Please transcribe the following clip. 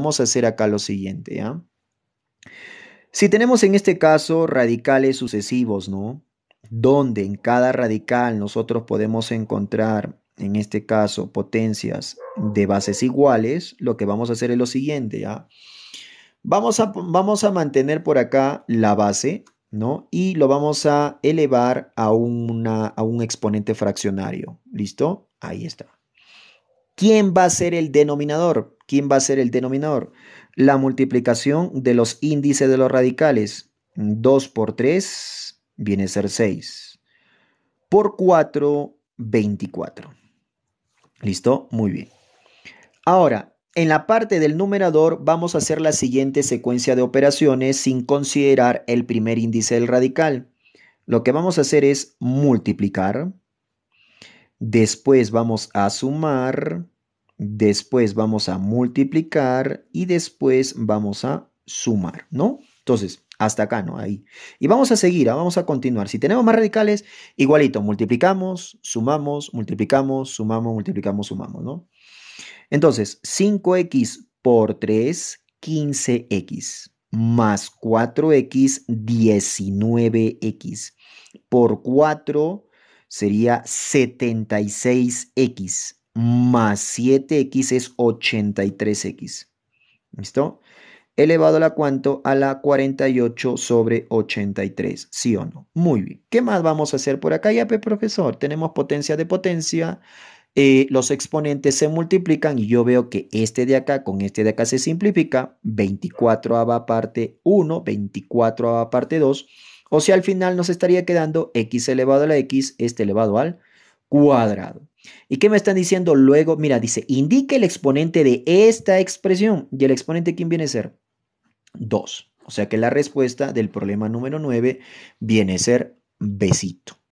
Vamos a hacer acá lo siguiente, ¿ya? Si tenemos en este caso radicales sucesivos, ¿no? Donde en cada radical nosotros podemos encontrar, en este caso, potencias de bases iguales, lo que vamos a hacer es lo siguiente, ¿ya? Vamos a, vamos a mantener por acá la base, ¿no? Y lo vamos a elevar a, a un exponente fraccionario, ¿listo? Ahí está. ¿Quién va a ser el denominador? ¿Quién va a ser el denominador? La multiplicación de los índices de los radicales. 2 por 3 viene a ser 6. Por 4, 24. ¿Listo? Muy bien. Ahora, en la parte del numerador vamos a hacer la siguiente secuencia de operaciones sin considerar el primer índice del radical. Lo que vamos a hacer es multiplicar, después vamos a sumar, después vamos a multiplicar y después vamos a sumar, ¿no? Entonces, hasta acá, ¿no? Ahí. Y vamos a seguir, ¿ah? vamos a continuar. Si tenemos más radicales, igualito, multiplicamos, sumamos, multiplicamos, sumamos, multiplicamos, sumamos, ¿no? Entonces, 5x por 3, 15x, más 4x, 19x, por 4 sería 76x más 7x es 83x. ¿Listo? Elevado a la cuánto? A la 48 sobre 83. ¿Sí o no? Muy bien. ¿Qué más vamos a hacer por acá? Ya, profesor, tenemos potencia de potencia. Eh, los exponentes se multiplican y yo veo que este de acá con este de acá se simplifica. 24 va parte 1, 24 a parte 2. O sea, al final nos estaría quedando x elevado a la x, este elevado al cuadrado. ¿Y qué me están diciendo luego? Mira, dice, indique el exponente de esta expresión. ¿Y el exponente quién viene a ser? 2. O sea que la respuesta del problema número 9 viene a ser besito.